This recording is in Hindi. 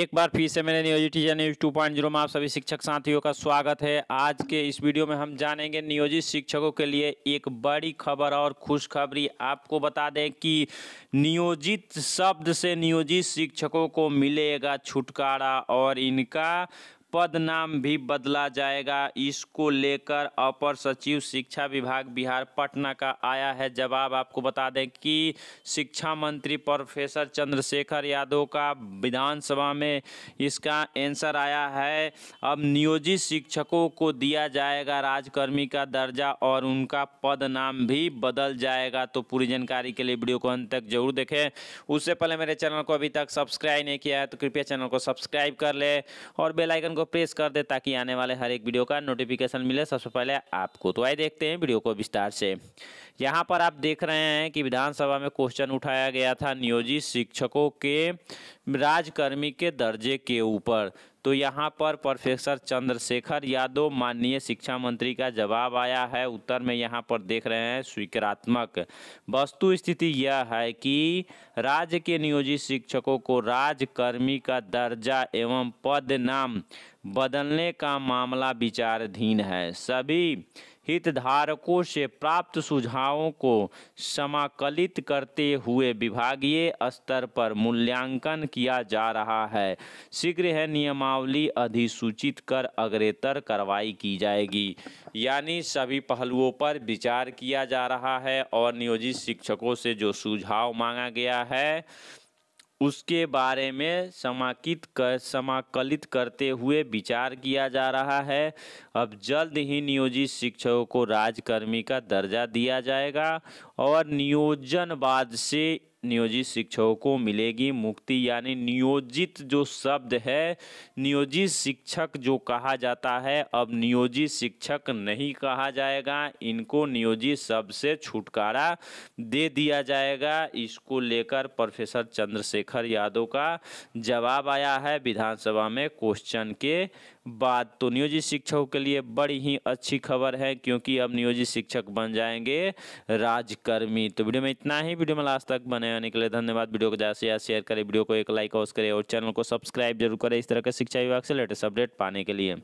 एक बार फिर से मेरे नियोजित टीचर न्यूज जीरो में आप सभी शिक्षक साथियों का स्वागत है आज के इस वीडियो में हम जानेंगे नियोजित शिक्षकों के लिए एक बड़ी खबर और खुशखबरी आपको बता दें कि नियोजित शब्द से नियोजित शिक्षकों को मिलेगा छुटकारा और इनका पद नाम भी बदला जाएगा इसको लेकर अपर सचिव शिक्षा विभाग बिहार पटना का आया है जवाब आपको बता दें कि शिक्षा मंत्री प्रोफेसर चंद्रशेखर यादव का विधानसभा में इसका आंसर आया है अब नियोजित शिक्षकों को दिया जाएगा राजकर्मी का दर्जा और उनका पद नाम भी बदल जाएगा तो पूरी जानकारी के लिए वीडियो को अंत तक जरूर देखें उससे पहले मेरे चैनल को अभी तक सब्सक्राइब नहीं किया है तो कृपया चैनल को सब्सक्राइब कर ले और बेलाइकन को को प्रेस कर दे ताकि आने वाले हर एक वीडियो का नोटिफिकेशन मिले सबसे पहले आपको तो आइए देखते हैं वीडियो को विस्तार से यहाँ पर आप देख रहे हैं कि विधानसभा में क्वेश्चन उठाया गया था नियोजित शिक्षकों के राजकर्मी के दर्जे के ऊपर तो यहाँ पर प्रोफेसर चंद्रशेखर यादव माननीय शिक्षा मंत्री का जवाब आया है उत्तर में यहाँ पर देख रहे हैं स्वीकारात्मक वस्तु स्थिति यह है कि राज्य के नियोजित शिक्षकों को राजकर्मी का दर्जा एवं पद नाम बदलने का मामला विचाराधीन है सभी हितधारकों से प्राप्त सुझावों को समाकलित करते हुए विभागीय स्तर पर मूल्यांकन किया जा रहा है शीघ्र है नियमावली अधिसूचित कर अग्रेतर कार्रवाई की जाएगी यानी सभी पहलुओं पर विचार किया जा रहा है और नियोजित शिक्षकों से जो सुझाव मांगा गया है उसके बारे में समाकित कर समाकलित करते हुए विचार किया जा रहा है अब जल्द ही नियोजित शिक्षकों को राजकर्मी का दर्जा दिया जाएगा और नियोजनवाद से नियोजित शिक्षकों को मिलेगी मुक्ति यानी नियोजित जो शब्द है नियोजित शिक्षक जो कहा जाता है अब नियोजित शिक्षक नहीं कहा जाएगा इनको नियोजित शब्द से छुटकारा दे दिया जाएगा इसको लेकर प्रोफेसर चंद्रशेखर यादव का जवाब आया है विधानसभा में क्वेश्चन के बात तो नियोजित शिक्षकों के लिए बड़ी ही अच्छी खबर है क्योंकि अब नियोजित शिक्षक बन जाएंगे राजकर्मी तो वीडियो में इतना ही वीडियो में लास्ट तक बने रहने के लिए धन्यवाद वीडियो को ज़्यादा से ज़्यादा शेयर करें वीडियो को एक लाइक और करें और चैनल को सब्सक्राइब जरूर करें इस तरह के शिक्षा विभाग से लेटेस्ट अपडेट पाने के लिए